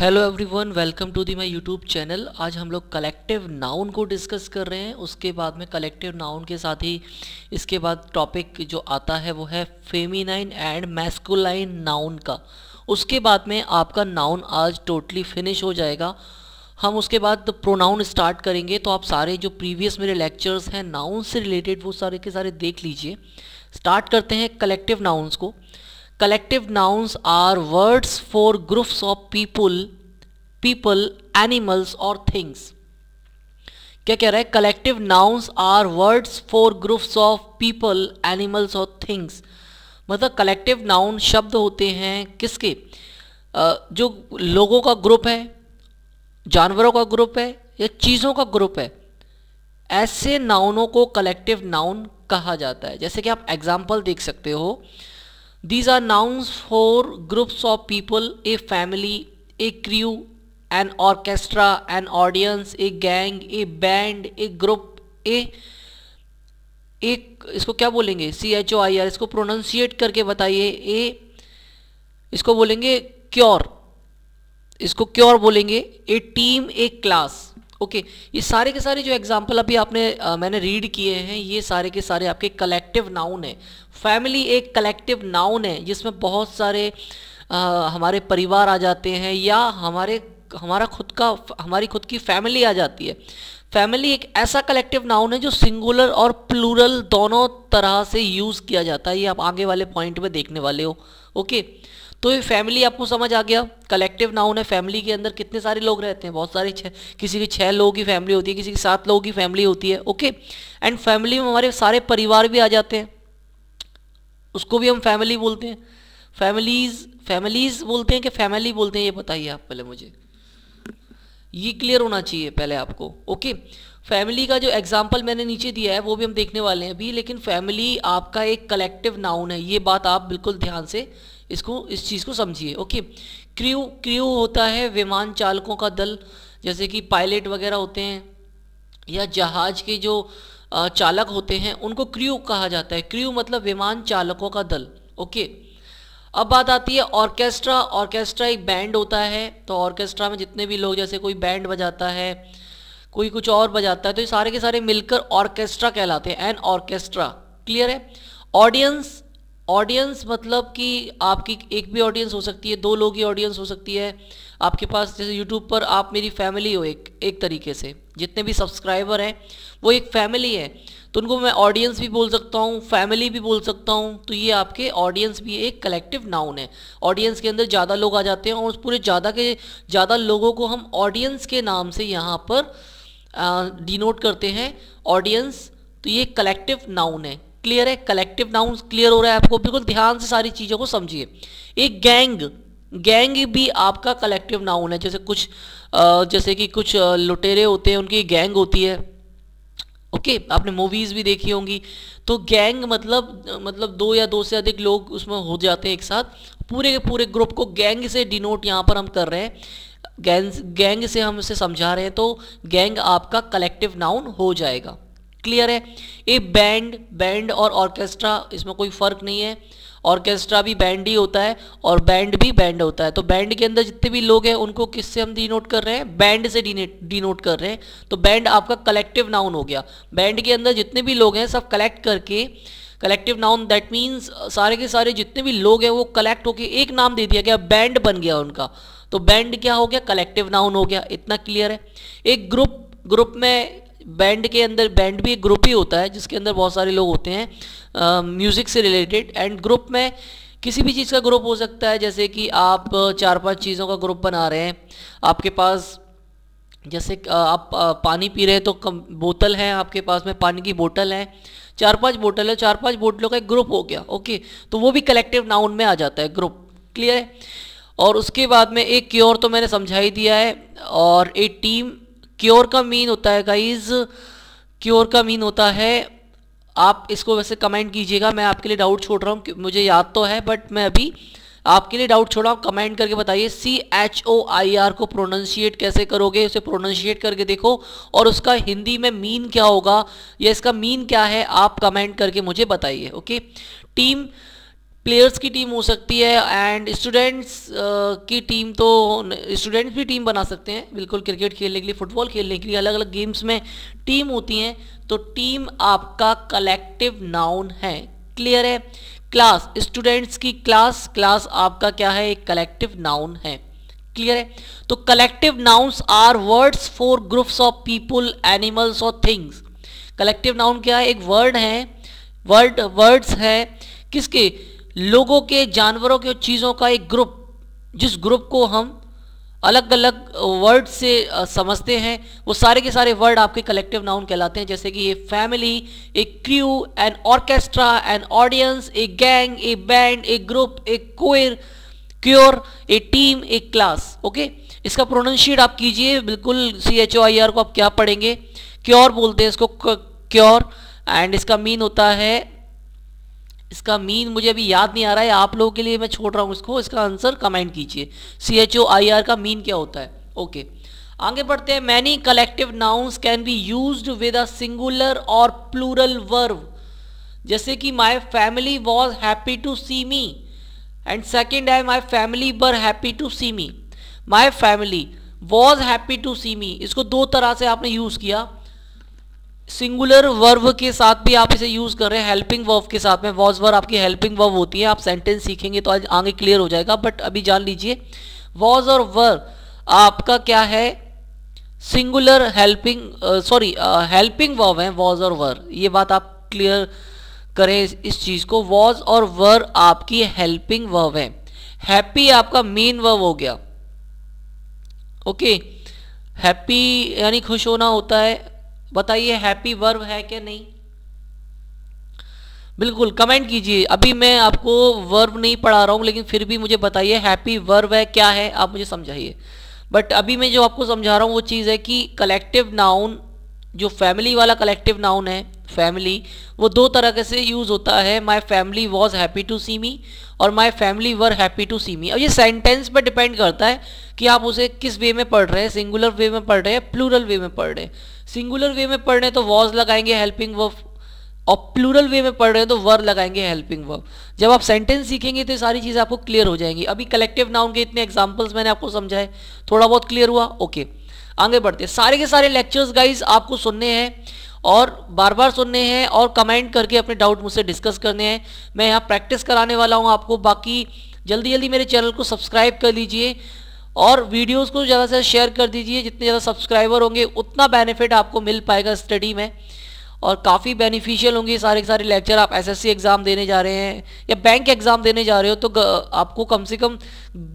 Hello everyone welcome to the my YouTube channel आज हम लोग कलेक्टिव नाउन को डिस्कस कर रहे हैं उसके बाद में कलेक्टिव नाउन के साथ ही इसके बाद टॉपिक जो आता है वो है फेमिनाइन एंड मैस्कुलाइन नाउन का उसके बाद में आपका नाउन आज टोटली फिनिश हो जाएगा हम उसके बाद प्रोनाउन स्टार्ट करेंगे तो आप सारे जो प्रीवियस मेरे लेक्चर्स हैं नाउन से रिलेटेड वो सारे के सारे देख लीजिए स्टार्ट करते हैं कलेक्टिव नाउन्स को collective nouns are words for groups of people people animals or things क्या कह रहा है collective nouns are words for groups of people animals और थिंग्स मतलब कलेक्टिव नाउन शब्द होते हैं किसके जो लोगों का ग्रुप है जानवरों का ग्रुप है या चीज़ों का ग्रुप है ऐसे नाउनों को कलेक्टिव नाउन कहा जाता है जैसे कि आप एग्जाम्पल देख सकते हो These are nouns for groups of people, a family, a crew, an orchestra, an audience, a gang, a band, a group, a एक इसको क्या बोलेंगे C H O I R इसको प्रोनाउंसिएट करके बताइए ए इसको बोलेंगे क्योर इसको क्योर बोलेंगे a team a class okay okay, ये सारे के सारे जो एग्जाम्पल अभी आपने आ, मैंने रीड किए हैं ये सारे के सारे आपके कलेक्टिव नाउन है फैमिली एक कलेक्टिव नाउन है जिसमें बहुत सारे आ, हमारे परिवार आ जाते हैं या हमारे हमारा खुद का हमारी खुद की फैमिली आ जाती है फैमिली एक ऐसा कलेक्टिव नाउन है जो सिंगुलर और प्लूरल दोनों तरह से यूज़ किया जाता है ये आप आगे वाले पॉइंट में देखने वाले हो ओके okay? तो फैमिली आपको समझ आ गया कलेक्टिव नाउन है फैमिली के अंदर कितने सारे लोग रहते हैं बहुत सारे किसी की छह लोगों की फैमिली होती है किसी की सात लोगों की फैमिली होती है ओके एंड फैमिली में हमारे सारे परिवार भी आ जाते हैं उसको भी हम फैमिली बोलते हैं फैमिलीज फैमिलीज बोलते हैं कि फैमिली बोलते हैं ये बताइए आप पहले मुझे ये क्लियर होना चाहिए पहले आपको ओके फैमिली का जो एग्जाम्पल मैंने नीचे दिया है वो भी हम देखने वाले हैं अभी लेकिन फैमिली आपका एक कलेक्टिव नाउन है ये बात आप बिल्कुल ध्यान से इसको इस चीज़ को समझिए ओके क्रू क्रू होता है विमान चालकों का दल जैसे कि पायलट वगैरह होते हैं या जहाज के जो चालक होते हैं उनको क्रू कहा जाता है क्रू मतलब विमान चालकों का दल ओके अब बात आती है ऑर्केस्ट्रा ऑर्केस्ट्रा एक बैंड होता है तो ऑर्केस्ट्रा में जितने भी लोग जैसे कोई बैंड बजाता है कोई कुछ और बजाता है तो ये सारे के सारे मिलकर ऑर्केस्ट्रा कहलाते हैं एन ऑर्केस्ट्रा क्लियर है ऑडियंस ऑडियंस मतलब कि आपकी एक भी ऑडियंस हो सकती है दो लोग की ऑडियंस हो सकती है आपके पास जैसे यूट्यूब पर आप मेरी फैमिली हो एक एक तरीके से जितने भी सब्सक्राइबर हैं वो एक फैमिली है तो उनको मैं ऑडियंस भी बोल सकता हूँ फैमिली भी बोल सकता हूँ तो ये आपके ऑडियंस भी एक कलेक्टिव नाउन है ऑडियंस के अंदर ज़्यादा लोग आ जाते हैं और उस पूरे ज़्यादा के ज़्यादा लोगों को हम ऑडियंस के नाम से यहाँ पर डिनोट करते हैं ऑडियंस तो ये कलेक्टिव नाउन है क्लियर है कलेक्टिव नाउन क्लियर हो रहा है आपको बिल्कुल ध्यान से सारी चीज़ों को समझिए एक गैंग गैंग भी आपका कलेक्टिव नाउन है जैसे कुछ जैसे कि कुछ लुटेरे होते हैं उनकी गैंग होती है ओके okay, आपने मूवीज़ भी देखी होंगी तो गैंग मतलब मतलब दो या दो से अधिक लोग उसमें हो जाते हैं एक साथ पूरे के पूरे ग्रुप को गैंग से डिनोट यहाँ पर हम कर रहे हैं गैंग गैंग से हम इसे समझा रहे हैं तो गैंग आपका कलेक्टिव नाउन हो जाएगा क्लियर है ये बैंड बैंड और ऑर्केस्ट्रा इसमें कोई फ़र्क नहीं है ऑर्केस्ट्रा भी बैंड ही होता है और बैंड भी बैंड होता है तो बैंड के अंदर जितने भी लोग हैं उनको किससे हम डिनोट कर रहे हैं बैंड से डिनोट कर रहे हैं तो बैंड आपका कलेक्टिव नाउन हो गया बैंड के अंदर जितने भी लोग हैं सब कलेक्ट करके कलेक्टिव नाउन दैट मीन्स सारे के सारे जितने भी लोग हैं वो कलेक्ट होकर एक नाम दे दिया गया बैंड बन गया उनका तो बैंड क्या हो गया कलेक्टिव नाउन हो गया इतना क्लियर है एक ग्रुप ग्रुप में बैंड के अंदर बैंड भी एक ग्रुप ही होता है जिसके अंदर बहुत सारे लोग होते हैं म्यूज़िक से रिलेटेड एंड ग्रुप में किसी भी चीज़ का ग्रुप हो सकता है जैसे कि आप चार पांच चीज़ों का ग्रुप बना रहे हैं आपके पास जैसे आप पानी पी रहे हैं तो कम बोतल है आपके पास में पानी की बोतल है चार पांच बोतल है चार पांच बोतलों का एक ग्रुप हो गया ओके तो वो भी कलेक्टिव नाउन में आ जाता है ग्रुप क्लियर है और उसके बाद में एक क्योर तो मैंने समझा ही दिया है और एक टीम क्योर का मीन होता है गाइज क्योर का मीन होता है आप इसको वैसे कमेंट कीजिएगा मैं आपके लिए डाउट छोड़ रहा हूँ मुझे याद तो है बट मैं अभी आपके लिए डाउट छोड़ा हूँ कमेंट करके बताइए C H O I R को प्रोनाउंशिएट कैसे करोगे उसे प्रोनाउंशिएट करके देखो और उसका हिंदी में मीन क्या होगा या इसका मीन क्या है आप कमेंट करके मुझे बताइए ओके टीम प्लेयर्स की टीम हो सकती है एंड स्टूडेंट्स uh, की टीम तो स्टूडेंट्स भी टीम बना सकते हैं बिल्कुल क्रिकेट खेलने के लिए फुटबॉल खेलने के लिए अलग अलग गेम्स में टीम होती हैं तो टीम आपका कलेक्टिव नाउन है क्लियर है क्लास स्टूडेंट्स की क्लास क्लास आपका क्या है एक कलेक्टिव नाउन है क्लियर है तो collective nouns are words for groups of people animals और थिंग्स कलेक्टिव नाउन क्या है एक वर्ड है वर्ड वर्ड्स है किसके लोगों के जानवरों के चीज़ों का एक ग्रुप जिस ग्रुप को हम अलग अलग वर्ड से समझते हैं वो सारे के सारे वर्ड आपके कलेक्टिव नाउन कहलाते हैं जैसे कि a family a crew an orchestra an audience a gang a band a group a choir choir a team a class okay इसका प्रोनाउंशिएट आप कीजिए बिल्कुल सी एच ओ आई आर को आप क्या पढ़ेंगे क्योर बोलते हैं इसको क्योर एंड इसका मीन होता है इसका मीन मुझे अभी याद नहीं आ रहा है आप लोगों के लिए मैं छोड़ रहा हूँ इसको इसका आंसर कमेंट कीजिए C H O I R का मीन क्या होता है ओके आगे बढ़ते हैं many collective nouns can be use with a singular और प्लूरल वर्व जैसे कि my family was happy to see me and second है my family were happy to see me my family was happy to see me इसको दो तरह से आपने use किया सिंगुलर वर्व के साथ भी आप इसे यूज़ कर रहे हैं हेल्पिंग वर्व के साथ में वॉज वर्व आपकी हेल्पिंग वर्व होती है आप सेंटेंस सीखेंगे तो आज आगे क्लियर हो जाएगा बट अभी जान लीजिए वॉज और वर्व आपका क्या है singular helping sorry helping verb है वॉज और वर ये बात आप क्लियर करें इस, चीज़ को वॉज और वर आपकी हेल्पिंग वर्व है हैप्पी आपका मेन वर्व हो गया ओके हैप्पी यानी खुश होना होता है बताइए हैप्पी वर्ब है क्या नहीं बिल्कुल कमेंट कीजिए अभी मैं आपको वर्ब नहीं पढ़ा रहा हूँ लेकिन फिर भी मुझे बताइए हैप्पी वर्ब है क्या है आप मुझे समझाइए बट अभी मैं जो आपको समझा रहा हूँ वो चीज़ है कि कलेक्टिव नाउन जो फैमिली वाला कलेक्टिव नाउन है फैमिली वो दो तरह से यूज़ होता है my family was happy to see me और my family were happy to see me अब ये सेंटेंस पर डिपेंड करता है कि आप उसे किस वे में पढ़ रहे हैं सिंगुलर वे में पढ़ रहे हैं प्लूरल वे में पढ़ रहे हैं सिंगुलर तो वे में पढ़ रहे हैं तो वॉज लगाएंगे हेल्पिंग वर्ब और प्लूरल वे में पढ़ रहे हैं तो वर्ब लगाएंगे हेल्पिंग वर्ब जब आप सेंटेंस सीखेंगे तो सारी चीज़ें आपको क्लियर हो जाएंगी अभी कलेक्टिव नाउन के इतने एग्जाम्पल्स मैंने आपको समझाए थोड़ा बहुत क्लियर हुआ ओके आगे बढ़ते सारे के सारे लेक्चर्स गाइज आपको सुनने हैं और बार बार सुनने हैं और कमेंट करके अपने डाउट मुझसे डिस्कस करने हैं मैं यहाँ प्रैक्टिस कराने वाला हूँ आपको बाकी जल्दी जल्दी मेरे चैनल को सब्सक्राइब कर लीजिए और वीडियोस को ज़्यादा से शेयर कर दीजिए जितने ज़्यादा सब्सक्राइबर होंगे उतना बेनिफिट आपको मिल पाएगा स्टडी में और काफ़ी बेनिफिशियल होंगे सारे सारे लेक्चर आप एसएससी एग्ज़ाम देने जा रहे हैं या बैंक एग्ज़ाम देने जा रहे हो तो आपको कम से कम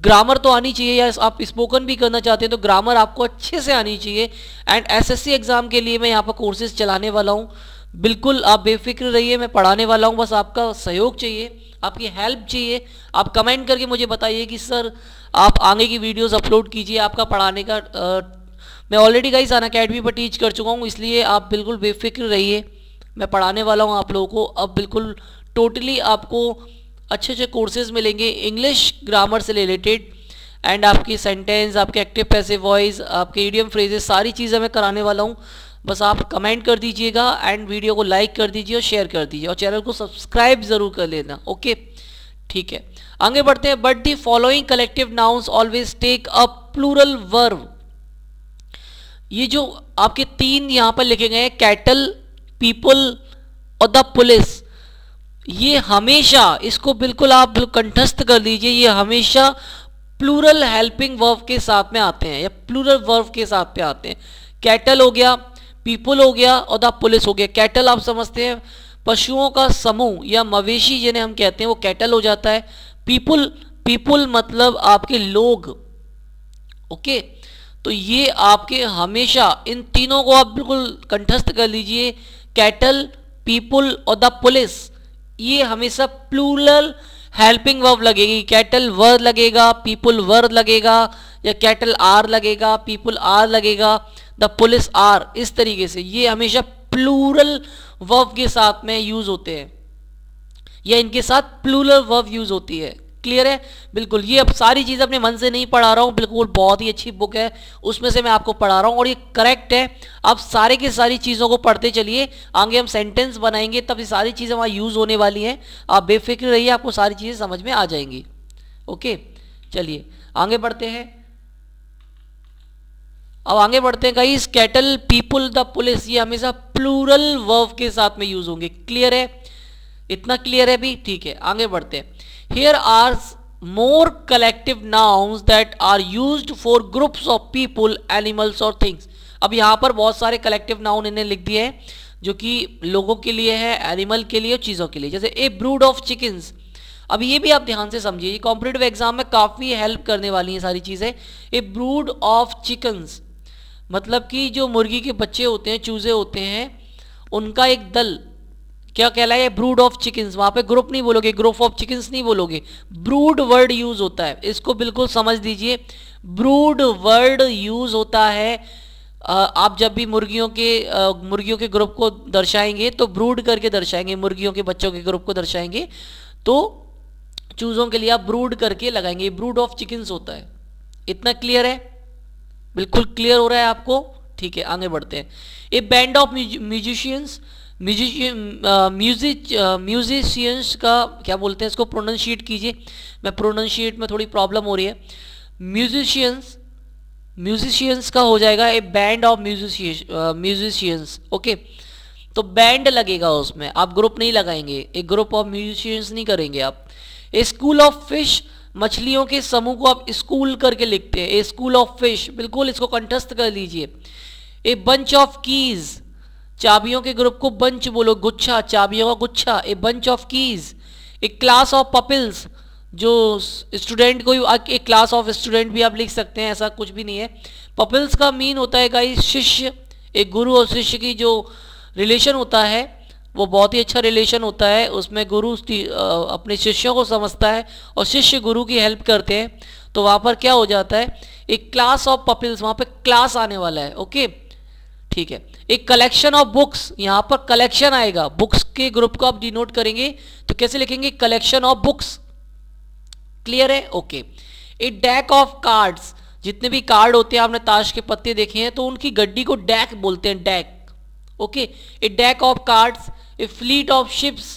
ग्रामर तो आनी चाहिए या आप स्पोकन भी करना चाहते हैं तो ग्रामर आपको अच्छे से आनी चाहिए एंड एस एग्ज़ाम के लिए मैं यहाँ पर कोर्सेज चलाने वाला हूँ बिल्कुल आप बेफिक्र रहिए मैं पढ़ाने वाला हूँ बस आपका सहयोग चाहिए आपकी हेल्प चाहिए आप कमेंट करके मुझे बताइए कि सर आप आगे की वीडियोस अपलोड कीजिए आपका पढ़ाने का आ, मैं ऑलरेडी गाइस अन अकेडमी पर टीच कर चुका हूँ इसलिए आप बिल्कुल बेफिक्र रहिए मैं पढ़ाने वाला हूँ आप लोगों को अब बिल्कुल टोटली आपको अच्छे अच्छे कोर्सेज मिलेंगे इंग्लिश ग्रामर से रिलेटेड एंड आपकी सेंटेंस आपके एक्टिव पैसे वॉइस आपके ईडियम फ्रेजेस सारी चीज़ें मैं कराने वाला हूँ बस आप कमेंट कर दीजिएगा एंड वीडियो को लाइक कर दीजिए और शेयर कर दीजिए और चैनल को सब्सक्राइब ज़रूर कर लेना ओके ठीक है आगे बढ़ते हैं but the following collective nouns always take a plural verb ये जो आपके तीन यहां पर लिखे गए हैं कैटल पीपल और द पुलिस ये हमेशा इसको बिल्कुल आप कंठस्थ कर दीजिए ये हमेशा प्लूरल हेल्पिंग वर्व के साथ में आते हैं या प्लूरल वर्व के साथ में आते हैं कैटल हो गया पीपल हो गया और द पुलिस हो गया कैटल आप समझते हैं पशुओं का समूह या मवेशी जिन्हें हम कहते हैं वो कैटल हो जाता है पीपुल पीपुल मतलब आपके लोग ओके तो ये आपके हमेशा इन तीनों को आप बिल्कुल कंठस्थ कर लीजिए कैटल पीपुल और द पुलिस ये हमेशा प्लूरल हेल्पिंग वर्ब लगेगी कैटल वर्ब लगेगा पीपुल वर लगेगा या कैटल आर लगेगा पीपुल आर लगेगा द पुलिस आर इस तरीके से ये हमेशा प्लूरल वर्ब के साथ में यूज होते हैं या इनके साथ प्लूलर वर्ब यूज होती है क्लियर है बिल्कुल ये अब सारी चीज़ अपने मन से नहीं पढ़ा रहा हूं बिल्कुल बहुत ही अच्छी बुक है उसमें से मैं आपको पढ़ा रहा हूं और ये करेक्ट है आप सारे की सारी चीज़ों को पढ़ते चलिए आगे हम सेंटेंस बनाएंगे तब ये सारी चीज़ें वहां यूज़ होने वाली हैं आप बेफिक्र रहिए आपको सारी चीज़ें समझ में आ जाएंगी ओके चलिए आगे बढ़ते हैं अब आगे बढ़ते हैं कई कैटल पीपुल द पुलिस ये हमेशा प्लूरल वर्व के साथ में यूज़ होंगे क्लियर है इतना क्लियर है भी ठीक है आगे बढ़ते हैं here are more collective nouns that are use for groups of people animals और थिंग्स अब यहाँ पर बहुत सारे कलेक्टिव नाउन इन्हें लिख दिए हैं जो कि लोगों के लिए है एनिमल के लिए चीज़ों के लिए जैसे ए ब्रूड ऑफ चिकन्स अब ये भी आप ध्यान से समझिए ये कॉम्पिटेटिव एग्जाम में काफ़ी हेल्प करने वाली हैं सारी चीज़ें ए ब्रूड ऑफ चिकन्स मतलब कि जो मुर्गी के बच्चे होते हैं चूज़े होते हैं उनका एक दल क्या कहलाएगा ब्रूड ऑफ चिकन्स वहां पे ग्रुप नहीं बोलोगे ग्रुप ऑफ चिकन्स नहीं बोलोगे ब्रूड वर्ड यूज होता है इसको बिल्कुल समझ दीजिए ब्रूड वर्ड यूज होता है आप जब भी मुर्गियों के मुर्गियों के ग्रुप को दर्शाएंगे तो ब्रूड करके दर्शाएंगे मुर्गियों के बच्चों के ग्रुप को दर्शाएंगे तो चूज़ों के लिए आप ब्रूड करके लगाएंगे ब्रूड ऑफ चिकन्स होता है इतना क्लियर है बिल्कुल क्लियर हो रहा है आपको ठीक है आगे बढ़ते हैं a band of musicians music musicians का क्या बोलते हैं इसको प्रोनाउंशिएट कीजिए मैं प्रोनाउंशिएट में थोड़ी प्रॉब्लम हो रही है म्यूजिशियंस म्यूजिशियंस का हो जाएगा a band of musician musicians okay तो बैंड लगेगा उसमें आप ग्रुप नहीं लगाएंगे एक ग्रुप ऑफ म्यूजिशियंस नहीं करेंगे आप ए स्कूल ऑफ फिश मछलियों के समूह को आप स्कूल करके लिखते हैं ए स्कूल ऑफ फिश बिल्कुल इसको कंठस्थ कर लीजिए ए बंच ऑफ कीज़ चाबियों के ग्रुप को बंच बोलो गुच्छा चाबियों का गुच्छा a bunch of keys a class of pupils जो स्टूडेंट को एक क्लास ऑफ स्टूडेंट भी आप लिख सकते हैं ऐसा कुछ भी नहीं है पपिल्स का मीन होता है गाइस शिष्य एक गुरु और शिष्य की जो रिलेशन होता है वो बहुत ही अच्छा रिलेशन होता है उसमें गुरु uh, अपने शिष्यों को समझता है और शिष्य गुरु की हेल्प करते हैं तो वहाँ पर क्या हो जाता है एक क्लास ऑफ पपिल्स वहाँ पर क्लास आने वाला है ओके ठीक है एक कलेक्शन ऑफ बुक्स यहां पर कलेक्शन आएगा बुक्स के ग्रुप को आप डिनोट करेंगे तो कैसे लिखेंगे कलेक्शन ऑफ बुक्स क्लियर है okay a deck of cards जितने भी कार्ड होते हैं आपने ताश के पत्ते देखे हैं तो उनकी गड्डी को डैक बोलते हैं deck okay a deck of cards a fleet of ships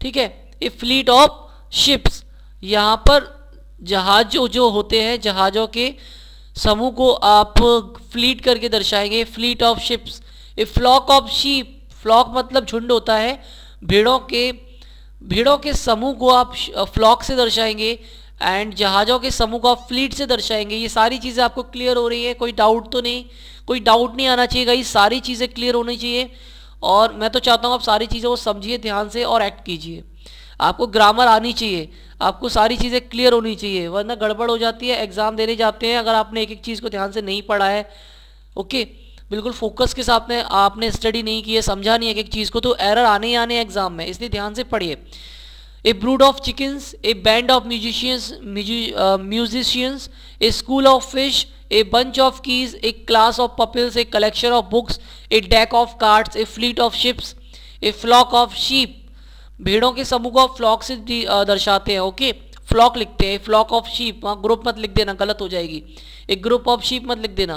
ठीक है ए फ्लीट ऑफ शिप्स यहां पर जहाज जो होते हैं जहाज़ों के समूह को आप फ्लीट करके दर्शाएंगे fleet of ships a flock of sheep flock मतलब झुंड होता है भेड़ों के भेड़ों के समूह को आप फ्लॉक से दर्शाएंगे एंड जहाज़ों के समूह को आप फ्लीट से दर्शाएंगे ये सारी चीज़ें आपको क्लियर हो रही है कोई डाउट तो नहीं कोई डाउट नहीं आना चाहिए ये सारी चीज़ें क्लियर होनी चाहिए और मैं तो चाहता हूँ आप सारी चीज़ें वो समझिए ध्यान से और एक्ट कीजिए आपको ग्रामर आनी चाहिए आपको सारी चीज़ें क्लियर होनी चाहिए वरना गड़बड़ हो जाती है एग्ज़ाम देने जाते हैं अगर आपने एक एक चीज़ को ध्यान से नहीं पढ़ा है ओके बिल्कुल फोकस के साथ में आपने स्टडी नहीं की है समझा नहीं एक एक चीज़ को तो एरर आने ही आने एग्ज़ाम में इसलिए ध्यान से पढ़िए a brood of chickens a band of musicians musicians a school of fish a bunch of keys a class of pupils a collection of books a deck of cards a fleet of ships a flock of sheep भेड़ों के समूह को flock से दर्शाते हैं okay flock लिखते हैं flock of sheep वहाँ ग्रुप मत लिख देना गलत हो जाएगी एक ग्रुप ऑफ शीप मत लिख देना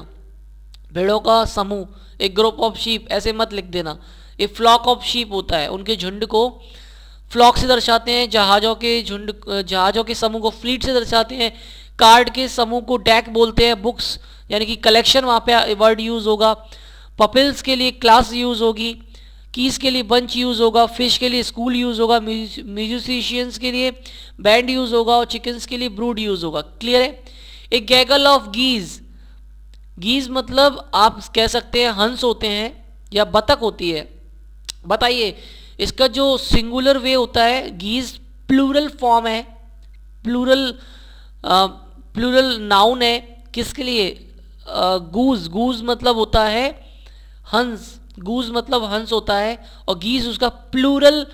भेड़ों का समूह एक ग्रुप ऑफ शीप ऐसे मत लिख देना ये फ्लॉक ऑफ शीप होता है उनके झुंड को फ्लॉक से दर्शाते हैं जहाज़ों के झुंड जहाज़ों के समूह को फ्लीट से दर्शाते हैं कार्ड के समूह को डैक बोलते हैं बुक्स यानी कि कलेक्शन वहाँ पे वर्ड यूज़ होगा पपिल्स के लिए क्लास यूज़ होगी कीज़ के लिए बंच यूज़ होगा फिश के लिए स्कूल यूज़ होगा म्यूजिशियंस के लिए बैंड यूज़ होगा और चिकन्स के लिए ब्रूड यूज़ होगा क्लियर है a gaggle of geese geese मतलब आप कह सकते हैं हंस होते हैं या बतख होती है बताइए इसका जो सिंगुलर वे होता है गीज़ प्लूरल फॉर्म है प्लूरल प्लूरल नाउन है किसके लिए गूज गूज मतलब होता है हंस गूज मतलब हंस होता है और गीज उसका प्लूरल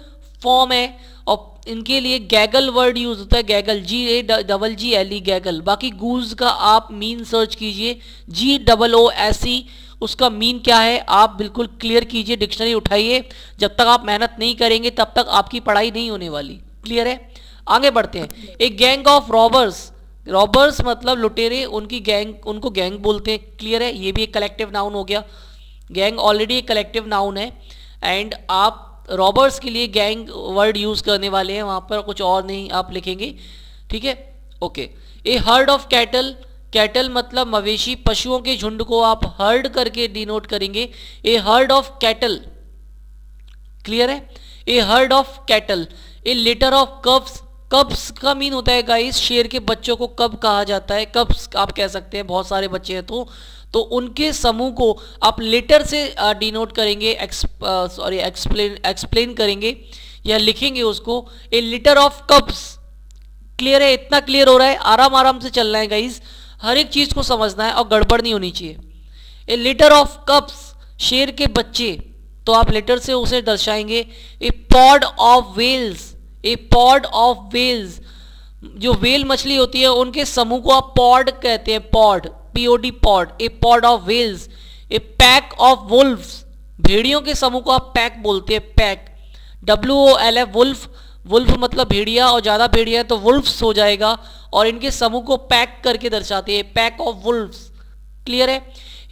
फॉर्म है और इनके लिए गैगल वर्ड यूज होता है गैगल जी A double G L E गैगल बाकी गूज का आप मीन सर्च कीजिए जी डबल ओ एस ई उसका मीन क्या है आप बिल्कुल क्लियर कीजिए डिक्शनरी उठाइए जब तक आप मेहनत नहीं करेंगे तब तक आपकी पढ़ाई नहीं होने वाली क्लियर है आगे बढ़ते हैं एक गैंग ऑफ रॉबर्स रॉबर्स मतलब लुटेरे उनकी गैंग उनको गैंग बोलते हैं क्लियर है ये भी एक कलेक्टिव नाउन हो गया गैंग ऑलरेडी कलेक्टिव नाउन है एंड आप रॉबर्स के लिए गैंग वर्ड यूज़ करने वाले हैं वहां पर कुछ और नहीं आप लिखेंगे ठीक है okay a herd of cattle cattle मतलब मवेशी पशुओं के झुंड को आप हर्ड करके डिनोट करेंगे a herd of cattle clear है a herd of cattle a litter of cubs cubs का मीन होता है गाइस शेर के बच्चों को कब कहा जाता है कब्स आप कह सकते हैं बहुत सारे बच्चे हैं तो तो उनके समूह को आप लेटर से डिनोट करेंगे सॉरी एक्सप्लेन एक्सप्लेन करेंगे या लिखेंगे उसको a litter of cubs clear है इतना क्लियर हो रहा है आराम आराम से चलना है गाइज हर एक चीज़ को समझना है और गड़बड़ नहीं होनी चाहिए ए लिटर ऑफ कप्स शेर के बच्चे तो आप लेटर से उसे दर्शाएंगे a pod of whales a pod of whales जो वेल मछली होती है उनके समूह को आप पॉड कहते हैं pod POD pod A pod of whales a pack of wolves भेड़ियों के समूह को आप पैक बोलते हैं pack W O L F wolf wolf मतलब भेड़िया और ज़्यादा भेड़िया है तो वुल्फ्स हो जाएगा और इनके समूह को पैक करके दर्शाते हैं पैक ऑफ वुल्फ्स क्लियर है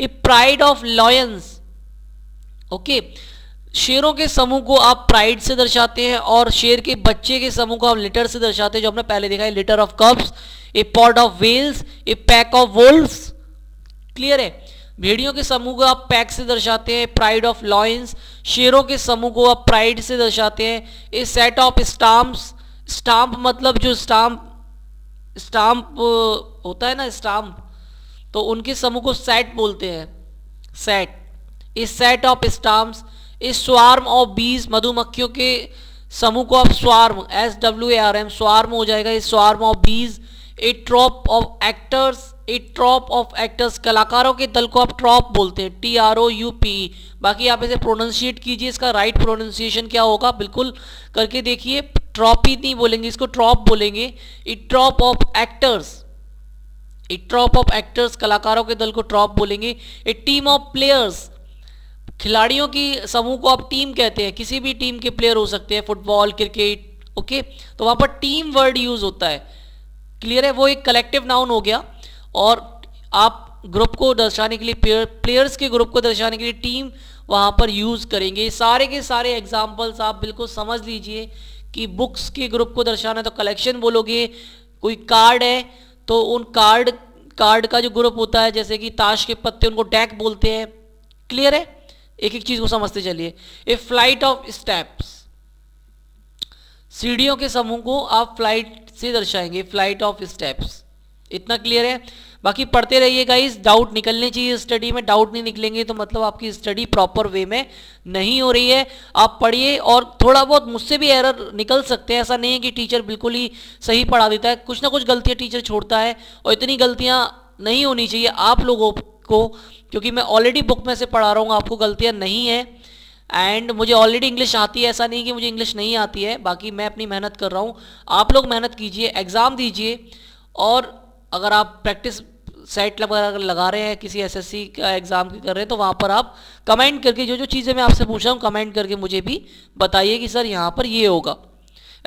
a pride of lions okay शेरों के समूह को आप प्राइड से दर्शाते हैं और शेर के बच्चे के समूह को आप लिटर से दर्शाते हैं जो हमने पहले देखा है litter of cubs a pod of whales a pack of wolfs clear है भेड़ियों के समूह को आप पैक से दर्शाते हैं प्राइड ऑफ लॉयंस शेरों के समूह को आप प्राइड से दर्शाते हैं a set of stamps stamp मतलब जो स्टाम्प स्टाम्प होता है ना स्टाम्प तो उनके समूह को सेट बोलते हैं set a set of stamps a swarm of bees मधुमक्खियों के समूह को आप swarm S W A R M swarm हो जाएगा a swarm of bees a troupe of actors a troupe of actors कलाकारों के दल को आप ट्रॉप बोलते हैं T R O U P बाकी आप इसे प्रोनाउंशिएट कीजिए इसका राइट प्रोनाउंसिएशन क्या होगा बिल्कुल करके देखिए ट्रॉप ही नहीं बोलेंगे इसको ट्रॉप बोलेंगे a troupe of actors a troupe of actors कलाकारों के दल को ट्रॉप बोलेंगे ए टीम ऑफ प्लेयर्स खिलाड़ियों की समूह को आप टीम कहते हैं किसी भी टीम के प्लेयर हो सकते हैं फुटबॉल क्रिकेट ओके तो वहां पर टीम वर्ड यूज होता है क्लियर है वो एक कलेक्टिव नाउन हो गया और आप ग्रुप को दर्शाने के लिए प्लेयर, प्लेयर्स के ग्रुप को दर्शाने के लिए टीम वहां पर यूज़ करेंगे सारे के सारे एग्जाम्पल्स आप बिल्कुल समझ लीजिए कि बुक्स के ग्रुप को दर्शाना है तो कलेक्शन बोलोगे कोई कार्ड है तो उन कार्ड कार्ड का जो ग्रुप होता है जैसे कि ताश के पत्ते उनको डैक बोलते हैं क्लियर है एक एक चीज़ को समझते चलिए ए फ्लाइट ऑफ स्टेप्स सीढ़ियों के समूह को आप फ्लाइट से दर्शाएंगे फ्लाइट ऑफ स्टेप्स इतना क्लियर है बाकी पढ़ते रहिए गाइस डाउट निकलने चाहिए स्टडी में डाउट नहीं निकलेंगे तो मतलब आपकी स्टडी प्रॉपर वे में नहीं हो रही है आप पढ़िए और थोड़ा बहुत मुझसे भी एरर निकल सकते हैं ऐसा नहीं है कि टीचर बिल्कुल ही सही पढ़ा देता है कुछ ना कुछ गलतियाँ टीचर छोड़ता है और इतनी गलतियाँ नहीं होनी चाहिए आप लोगों को क्योंकि मैं ऑलरेडी बुक में से पढ़ा रहा हूँ आपको गलतियाँ नहीं है एंड मुझे ऑलरेडी इंग्लिश आती है ऐसा नहीं कि मुझे इंग्लिश नहीं आती है बाकी मैं अपनी मेहनत कर रहा हूँ आप लोग मेहनत कीजिए एग्ज़ाम दीजिए और अगर आप प्रैक्टिस सेट लगा लगा रहे हैं किसी एसएससी का एग्ज़ाम कर रहे हैं तो वहाँ पर आप कमेंट करके जो जो चीज़ें मैं आपसे पूछ रहा हूँ कमेंट करके मुझे भी बताइए कि सर यहाँ पर ये होगा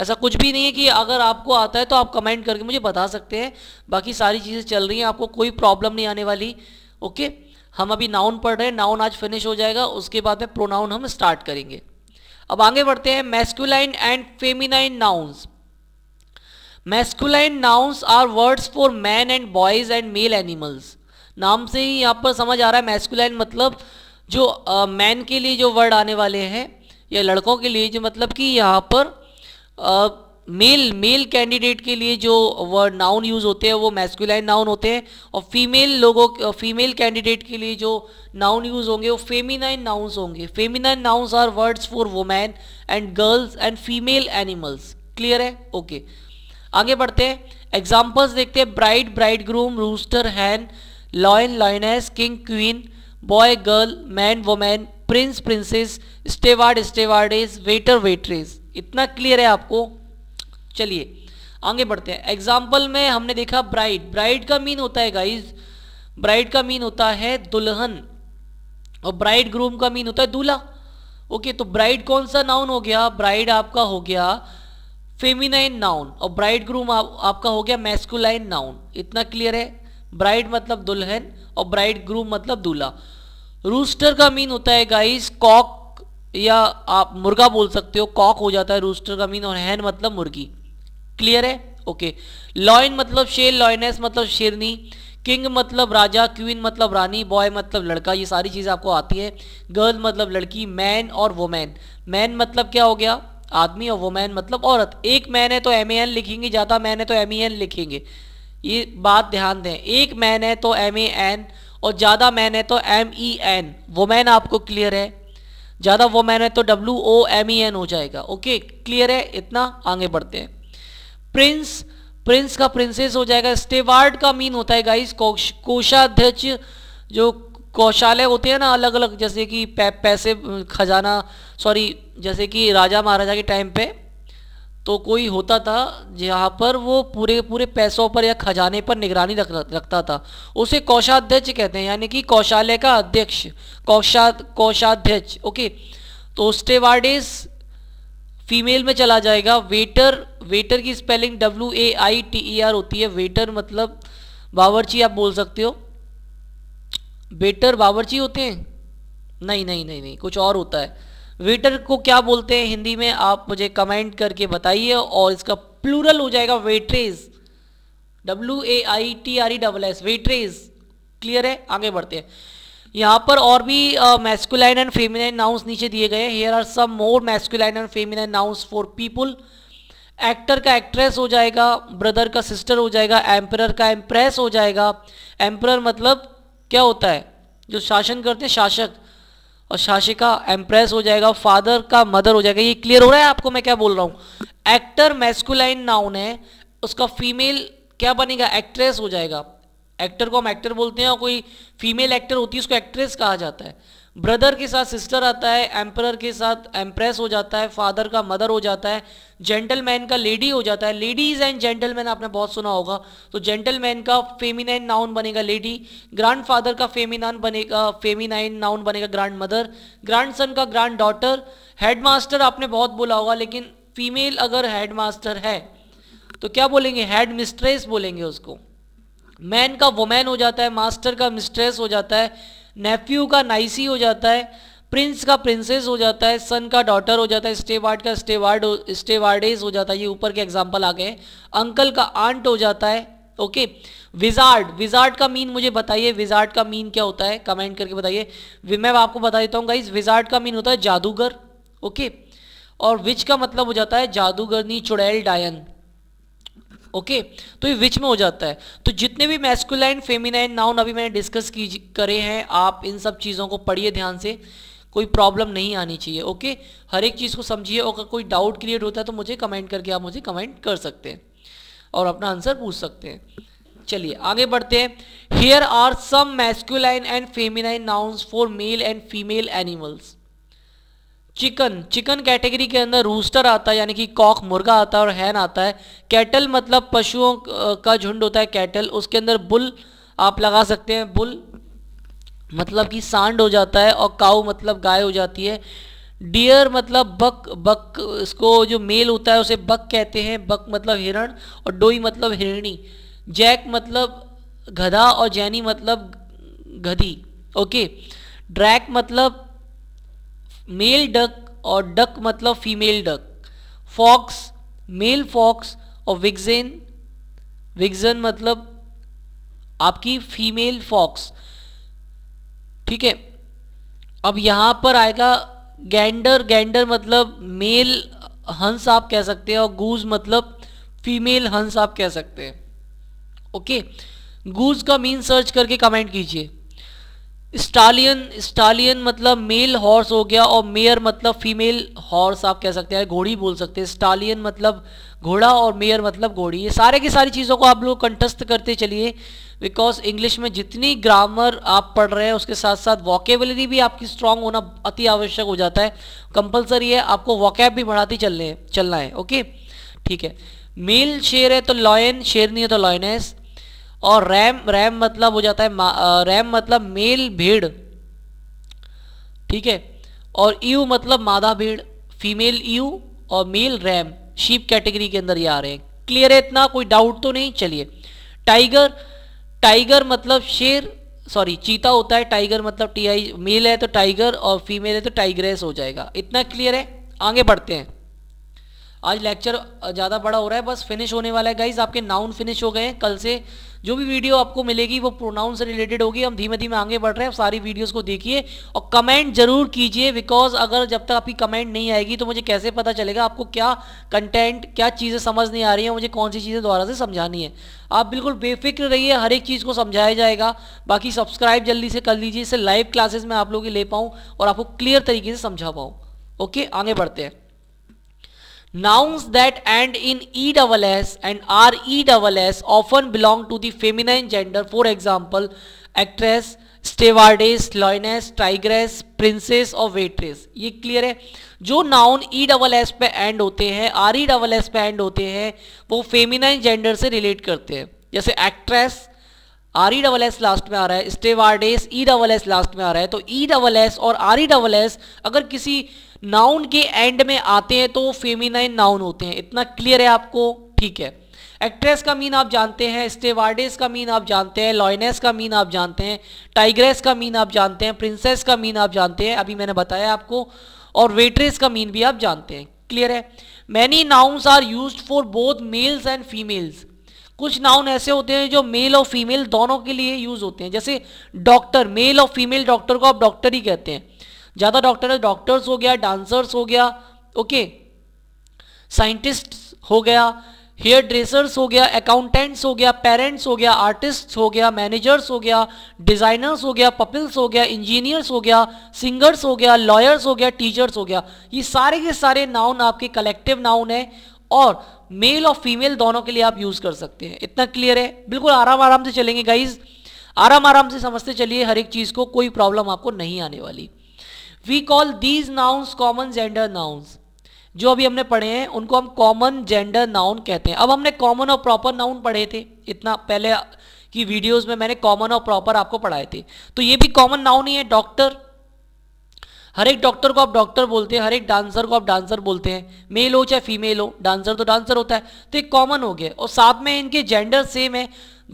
ऐसा कुछ भी नहीं है कि अगर आपको आता है तो आप कमेंट करके मुझे बता सकते हैं बाकी सारी चीज़ें चल रही हैं आपको कोई प्रॉब्लम नहीं आने वाली ओके okay? हम अभी नाउन पढ़ रहे हैं नाउन आज फिनिश हो जाएगा उसके बाद में प्रोनाउन हम स्टार्ट करेंगे अब आगे बढ़ते हैं masculine and feminine nouns masculine nouns are words for man and boys and male animals नाम से ही यहाँ पर समझ आ रहा है मैस्कुलाइन मतलब जो मैन uh, के लिए जो वर्ड आने वाले हैं या लड़कों के लिए जो मतलब कि यहाँ पर मेल मेल कैंडिडेट के लिए जो वर्ड नाउन यूज होते हैं वो मैस्कुलाइन नाउन होते हैं और फीमेल लोगों फीमेल कैंडिडेट के लिए जो नाउन यूज होंगे वो फेमिनाइन नाउन्स होंगे feminine nouns are words for women and girls and female animals clear है ओके okay. आगे बढ़ते हैं एग्जाम्पल्स देखते हैं bride bride groom rooster hen lion lioness king queen boy girl man woman prince princess steward stewardess waiter waitress इतना clear है आपको चलिए आगे बढ़ते हैं एग्जाम्पल में हमने देखा ब्राइड ब्राइड का मीन होता है गाइज ब्राइड का मीन होता है दुल्हन और ब्राइड ग्रूम का मीन होता है दूल्हा ओके तो ब्राइड कौन सा नाउन हो गया ब्राइड आपका हो गया फेमिनाइन नाउन और ब्राइड ग्रूम आप, आपका हो गया मैस्कुलाइन नाउन इतना क्लियर है ब्राइड मतलब दुल्हन और ब्राइड ग्रूम मतलब दूल्हा रूस्टर का मीन होता है गाइस कॉक या आप मुर्गा बोल सकते हो कॉक हो जाता है रूस्टर का मीन और हैन मतलब मुर्गी क्लियर है ओके लॉइन मतलब शेर लॉयनेस मतलब शेरनी किंग मतलब राजा क्वीन मतलब रानी बॉय मतलब लड़का ये सारी चीज़ें आपको आती है गर्ल मतलब लड़की मैन और वोमैन मैन मतलब क्या हो गया आदमी और वोमैन मतलब औरत एक मैन है तो एम एन लिखेंगे ज़्यादा मैन है तो एम एन e लिखेंगे ये बात ध्यान दें एक मैन है तो एम ए एन और ज़्यादा मैन है तो एम ई एन वोमैन आपको क्लियर है ज़्यादा वोमैन है तो W O M E N हो जाएगा ओके क्लियर है इतना आगे बढ़ते हैं प्रिंस प्रिंस का प्रिंसेस हो जाएगा स्टेवार्ड का मीन होता है गाइस कोषाध्यक्ष जो कौशालय होते हैं ना अलग अलग जैसे कि पै, पैसे खजाना सॉरी जैसे कि राजा महाराजा के टाइम पे तो कोई होता था जहाँ पर वो पूरे पूरे पैसों पर या खजाने पर निगरानी रख रखता था उसे कौशाध्यक्ष कहते हैं यानी कि कौशालय का अध्यक्ष कौशा कौशाध्यक्ष ओके तो स्टेवार्डेस फीमेल में चला जाएगा वेटर वेटर की spelling W A I T E R होती है वेटर मतलब बावरची आप बोल सकते हो वेटर बावरची होते हैं नहीं नहीं नहीं नहीं कुछ और होता है वेटर को क्या बोलते हैं हिंदी में आप मुझे कमेंट करके बताइए और इसका प्लूरल हो जाएगा waitress W A I T R E double S waitress clear है आगे बढ़ते हैं यहाँ पर और भी मैस्कुलाइन एंड फेमिनाइन नाउंस नीचे दिए गए हैं here are some more masculine and feminine nouns for people actor का एक्ट्रेस हो जाएगा ब्रदर का सिस्टर हो जाएगा एम्प्रर का एम्प्रेस हो जाएगा एम्प्रर मतलब क्या होता है जो शासन करते हैं शासक और शासिका एम्प्रेस हो जाएगा फादर का मदर हो जाएगा ये क्लियर हो रहा है आपको मैं क्या बोल रहा हूँ एक्टर मैस्कुलाइन नाउन है उसका फीमेल क्या बनेगा एक्ट्रेस हो जाएगा एक्टर को हम एक्टर बोलते हैं और कोई फीमेल एक्टर होती है उसको एक्ट्रेस कहा जाता है ब्रदर के साथ सिस्टर आता है एम्प्रर के साथ एम्प्रेस हो जाता है फादर का मदर हो जाता है जेंटलमैन का लेडी हो जाता है लेडीज एंड जेंटलमैन आपने बहुत सुना होगा तो जेंटलमैन का फेमिनाइन नाउन बनेगा लेडी ग्रांड फादर का फेमिनान बनेगा फेमिनाइन नाउन बनेगा ग्रैंड मदर ग्रैंड सन का ग्रैंड डॉटर हेड मास्टर आपने बहुत बोला होगा लेकिन फीमेल अगर हेड मास्टर है तो क्या बोलेंगे हेड मिस्ट्रेस बोलेंगे उसको मैन का वोमैन हो जाता है मास्टर का मिस्ट्रेस हो जाता है नेफ्यू का नाइसी हो जाता है प्रिंस का प्रिंसेस हो जाता है सन का डॉटर हो जाता है स्टेवार्ड का स्टेवार्ड स्टेवार्डेज हो जाता है ये ऊपर के एग्जाम्पल आ गए अंकल का आंट हो जाता है ओके विजार्ड विजार्ड का मीन मुझे बताइए विजार्ड का मीन क्या होता है कमेंट करके बताइए मैं आपको बता देता हूँ गाइज विजार्ड का मीन होता है जादूगर ओके और विच का मतलब हो जाता है जादूगरनी चुड़ैल डायन ओके तो ये विच में हो जाता है तो जितने भी मैस्कुलाइन फेमिनाइन नाउन अभी मैंने डिस्कस की करे हैं आप इन सब चीज़ों को पढ़िए ध्यान से कोई प्रॉब्लम नहीं आनी चाहिए ओके हर एक चीज़ को समझिए और कोई डाउट क्रिएट होता है तो मुझे कमेंट करके आप मुझे कमेंट कर सकते हैं और अपना आंसर पूछ सकते हैं चलिए आगे बढ़ते हैं here are some masculine and feminine nouns for male and female animals chicken chicken category के अंदर रूस्टर आता है यानी कि कॉक मुर्गा आता है और हैन आता है कैटल मतलब पशुओं का झुंड होता है कैटल उसके अंदर बुल आप लगा सकते हैं बुल मतलब कि सांड हो जाता है और काऊ मतलब गाय हो जाती है डियर मतलब बक बक इसको जो मेल होता है उसे बक कहते हैं बक मतलब हिरण और डोई मतलब हिरणी जैक मतलब गधा और जैनी मतलब गधी ओके ड्रैक मतलब मेल डक और डक मतलब female duck fox male fox और विग्जेन विग्जन मतलब आपकी फीमेल फॉक्स ठीक है अब यहां पर आएगा गैंडर गैंडर मतलब मेल हंस आप कह सकते हैं और गूज मतलब फीमेल हंस आप कह सकते हैं ओके गूज का मीन सर्च करके कमेंट कीजिए स्टालियन स्टालियन मतलब मेल हॉर्स हो गया और मेयर मतलब फीमेल हॉर्स आप कह सकते हैं घोड़ी बोल सकते हैं स्टालियन मतलब घोड़ा और मेयर मतलब घोड़ी ये सारे की सारी चीज़ों को आप लोग कंटस्थ करते चलिए बिकॉज इंग्लिश में जितनी ग्रामर आप पढ़ रहे हैं उसके साथ साथ वॉकेबिलिटी भी आपकी स्ट्रांग होना अति आवश्यक हो जाता है कंपल्सरी है आपको वॉकैब भी बढ़ाती चलने चलना है ओके ठीक है मेल शेर है तो लॉयन शेर नहीं है तो लॉयनेस और रैम रैम मतलब हो जाता है रैम मतलब मेल भेड़ ठीक है और यू मतलब मादा भेड़ फीमेल ईव और मेल रैम शीप कैटेगरी के अंदर ये आ रहे हैं क्लियर है इतना कोई डाउट तो नहीं चलिए टाइगर टाइगर मतलब शेर सॉरी चीता होता है टाइगर मतलब टी आई मेल है तो टाइगर और फीमेल है तो टाइग्रेस हो जाएगा इतना क्लियर है आगे बढ़ते हैं आज लेक्चर ज़्यादा बड़ा हो रहा है बस फिनिश होने वाला है गाइज आपके नाउन फिनिश हो गए हैं कल से जो भी वीडियो आपको मिलेगी वो प्रोनाउन से रिलेटेड होगी हम धीमे धीमे आगे बढ़ रहे हैं सारी वीडियोस को देखिए और कमेंट जरूर कीजिए बिकॉज अगर जब तक आपकी कमेंट नहीं आएगी तो मुझे कैसे पता चलेगा आपको क्या कंटेंट क्या चीज़ें समझ नहीं आ रही हैं मुझे कौन सी चीज़ें दोबारा से समझानी है आप बिल्कुल बेफिक्र रहिए हर एक चीज़ को समझाया जाएगा बाकी सब्सक्राइब जल्दी से कर लीजिए इससे लाइव क्लासेज में आप लोग ले पाऊँ और आपको क्लियर तरीके से समझा पाऊँ ओके आगे बढ़ते हैं that end Nouns that end in ESS and are ESS often belong to the feminine gender. For example, actress, stewardess lioness tigress princess और वेट्रेस ये क्लियर है जो नाउन ई डबल एस पे एंड होते हैं आर ई डबल एस पे end होते हैं वो फेमिनाइन जेंडर से रिलेट करते हैं जैसे actress R E double S last में आ रहा है stewardess E double S last में आ रहा है तो ई डबल एस और आर ई डबल एस अगर किसी नाउन के एंड में आते हैं तो फेमिनाइन नाउन होते हैं इतना क्लियर है आपको ठीक है एक्ट्रेस का मीन आप जानते हैं स्टेवार्डेस का मीन आप जानते हैं लॉयनेस का मीन आप जानते हैं टाइग्रेस का मीन आप जानते हैं प्रिंसेस का मीन आप जानते हैं अभी मैंने बताया आपको और वेट्रेस का मीन भी आप जानते हैं क्लियर है many nouns are use for both males and females कुछ नाउन ऐसे होते हैं जो मेल और फीमेल दोनों के लिए यूज होते हैं जैसे डॉक्टर मेल और फीमेल डॉक्टर को आप डॉक्टर ही कहते हैं ज़्यादा डॉक्टर है डॉक्टर्स हो गया डांसर्स हो गया ओके साइंटिस्ट हो गया हेयर ड्रेसर्स हो गया अकाउंटेंट्स हो गया पेरेंट्स हो गया आर्टिस्ट हो गया मैनेजर्स हो गया डिज़ाइनर्स हो गया पपिल्स हो गया इंजीनियर्स हो गया सिंगर्स हो गया लॉयर्स हो गया टीचर्स हो गया ये सारे के सारे नाउन आपके कलेक्टिव नाउन है और मेल और फीमेल दोनों के लिए आप यूज़ कर सकते हैं इतना क्लियर है बिल्कुल आराम आराम से चलेंगे गाइज आराम आराम से समझते चलिए हर एक चीज़ को कोई प्रॉब्लम आपको नहीं आने वाली we call these nouns common gender nouns जो अभी हमने पढ़े हैं उनको हम कॉमन जेंडर नाउन कहते हैं अब हमने कॉमन और प्रॉपर नाउन पढ़े थे इतना पहले की वीडियोस में मैंने कॉमन और प्रॉपर आपको पढ़ाए थे तो ये भी कॉमन नाउन ही है डॉक्टर हर एक डॉक्टर को आप डॉक्टर बोलते हैं हर एक डांसर को आप डांसर बोलते हैं मेल हो चाहे फीमेल हो डांसर तो डांसर होता है तो एक कॉमन हो गया और साथ में इनके जेंडर सेम है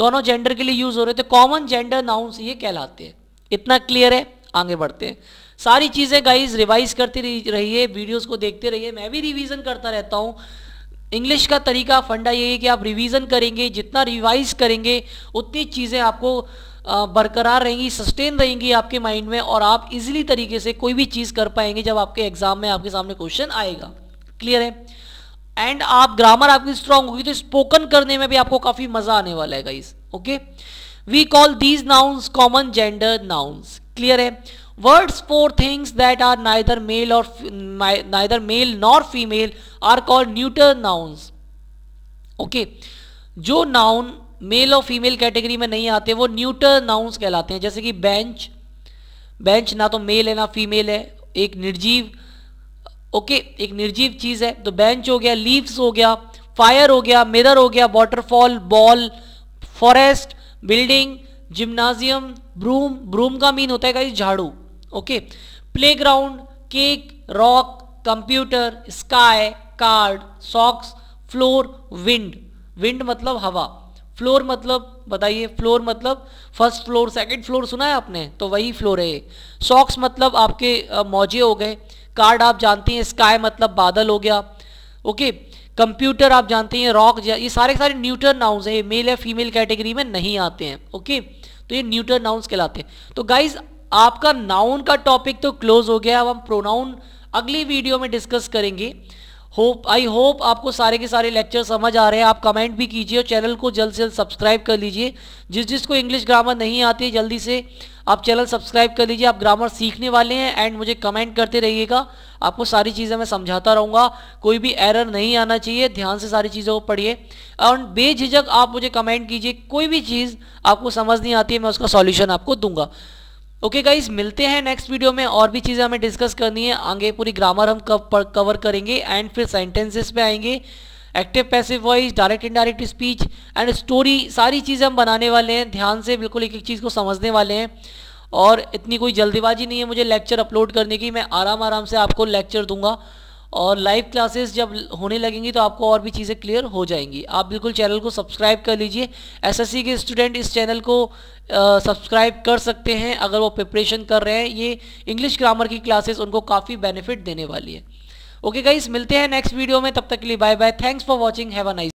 दोनों जेंडर के लिए यूज हो रहे थे कॉमन जेंडर नाउन्स ये कहलाते हैं इतना क्लियर है आगे बढ़ते हैं सारी चीज़ें गाइज रिवाइज करते रहिए वीडियोस को देखते रहिए मैं भी रिविजन करता रहता हूँ इंग्लिश का तरीका फंडा ये है कि आप रिवीजन करेंगे जितना रिवाइज करेंगे उतनी चीज़ें आपको बरकरार रहेंगी सस्टेन रहेंगी आपके माइंड में और आप इजीली तरीके से कोई भी चीज़ कर पाएंगे जब आपके एग्जाम में आपके सामने क्वेश्चन आएगा क्लियर है एंड आप ग्रामर आपकी स्ट्रांग होगी तो स्पोकन करने में भी आपको काफ़ी मज़ा आने वाला है guys okay we call these nouns common gender nouns clear है words for things that are neither male or neither male nor female are called neuter nouns okay जो नाउन मेल और फीमेल कैटेगरी में नहीं आते वो neuter nouns कहलाते हैं जैसे कि बेंच बेंच ना तो मेल है ना फीमेल है एक निर्जीव ओके एक निर्जीव चीज़ है तो बेंच हो गया लीव्स हो गया फायर हो गया मिरर हो गया waterfall ball forest building gymnasium broom broom का मीन होता है झाड़ू okay playground cake rock computer sky card socks floor wind wind मतलब हवा फ्लोर मतलब बताइए फ्लोर मतलब फर्स्ट फ्लोर सेकंड फ्लोर सुना है आपने तो वही फ्लोर है सॉक्स मतलब आपके मौजे हो गए कार्ड आप जानते हैं स्काई मतलब बादल हो गया ओके कंप्यूटर आप जानते हैं रॉक ये सारे सारे न्यूटर नाउन्स हैं मेल या फीमेल कैटेगरी में नहीं आते हैं ओके तो ये न्यूटर नाउन्स कहलाते हैं तो गाइज आपका नाउन का टॉपिक तो क्लोज हो गया अब हम प्रोनाउन अगली वीडियो में डिस्कस करेंगे होप आई होप आपको सारे के सारे लेक्चर समझ आ रहे हैं आप कमेंट भी कीजिए और चैनल को जल्द से जल्द सब्सक्राइब कर लीजिए जिस जिसको इंग्लिश ग्रामर नहीं आती जल्दी से आप चैनल सब्सक्राइब कर लीजिए आप ग्रामर सीखने वाले हैं एंड मुझे कमेंट करते रहिएगा आपको सारी चीज़ें मैं समझाता रहूँगा कोई भी एरर नहीं आना चाहिए ध्यान से सारी चीज़ों को पढ़िए और बेझिझक आप मुझे कमेंट कीजिए कोई भी चीज़ आपको समझ नहीं आती है मैं उसका सॉल्यूशन आपको दूंगा ओके okay गाइज मिलते हैं नेक्स्ट वीडियो में और भी चीज़ें हमें डिस्कस करनी है आगे पूरी ग्रामर हम कवर करेंगे एंड फिर सेंटेंसेस पे आएंगे active passive voice direct indirect speech and story सारी चीज़ें हम बनाने वाले हैं ध्यान से बिल्कुल एक एक चीज़ को समझने वाले हैं और इतनी कोई जल्दीबाजी नहीं है मुझे लेक्चर अपलोड करने की मैं आराम आराम से आपको लेक्चर दूंगा और लाइव क्लासेस जब होने लगेंगी तो आपको और भी चीज़ें क्लियर हो जाएंगी आप बिल्कुल चैनल को सब्सक्राइब कर लीजिए एसएससी के स्टूडेंट इस चैनल को सब्सक्राइब कर सकते हैं अगर वो प्रिपरेशन कर रहे हैं ये इंग्लिश ग्रामर की क्लासेस उनको काफ़ी बेनिफिट देने वाली है ओके गाइस मिलते हैं नेक्स्ट वीडियो में तब तक के लिए bye bye thanks for watching have a nice